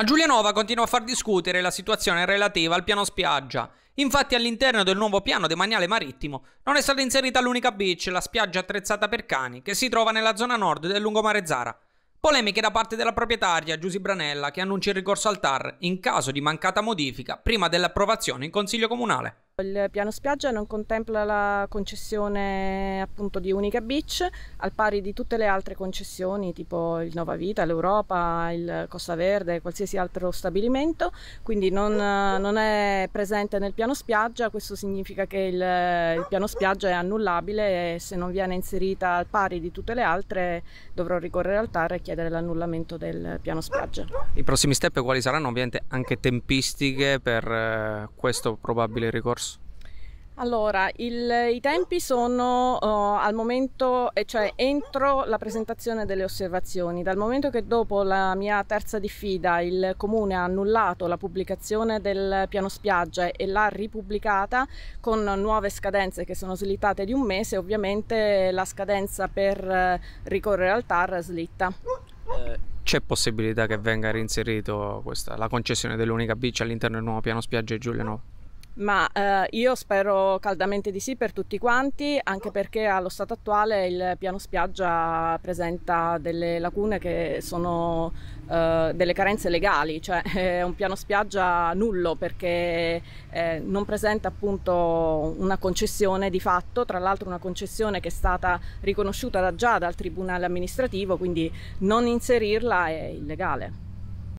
A Giulianova continua a far discutere la situazione relativa al piano spiaggia. Infatti all'interno del nuovo piano demaniale marittimo non è stata inserita l'unica beach, la spiaggia attrezzata per cani, che si trova nella zona nord del lungomare Zara. Polemiche da parte della proprietaria Giusy Branella che annuncia il ricorso al TAR in caso di mancata modifica prima dell'approvazione in Consiglio Comunale. Il piano spiaggia non contempla la concessione appunto di Unica Beach, al pari di tutte le altre concessioni tipo il Nova Vita, l'Europa, il Costa Verde, qualsiasi altro stabilimento, quindi non, non è presente nel piano spiaggia, questo significa che il, il piano spiaggia è annullabile e se non viene inserita al pari di tutte le altre dovrò ricorrere al TAR e chiedere l'annullamento del piano spiaggia. I prossimi step quali saranno? Ovviamente anche tempistiche per eh, questo probabile ricorso? Allora, il, i tempi sono uh, al momento, eh, cioè entro la presentazione delle osservazioni. Dal momento che dopo la mia terza diffida il comune ha annullato la pubblicazione del piano spiagge e l'ha ripubblicata con nuove scadenze che sono slittate di un mese, ovviamente la scadenza per eh, ricorrere al TAR slitta. Eh, c'è possibilità che venga reinserito questa, la concessione dell'unica bici all'interno del nuovo piano spiagge Giuliano? Ma eh, io spero caldamente di sì per tutti quanti, anche perché allo stato attuale il piano spiaggia presenta delle lacune che sono eh, delle carenze legali, cioè è eh, un piano spiaggia nullo perché eh, non presenta appunto una concessione di fatto, tra l'altro una concessione che è stata riconosciuta già dal Tribunale amministrativo, quindi non inserirla è illegale.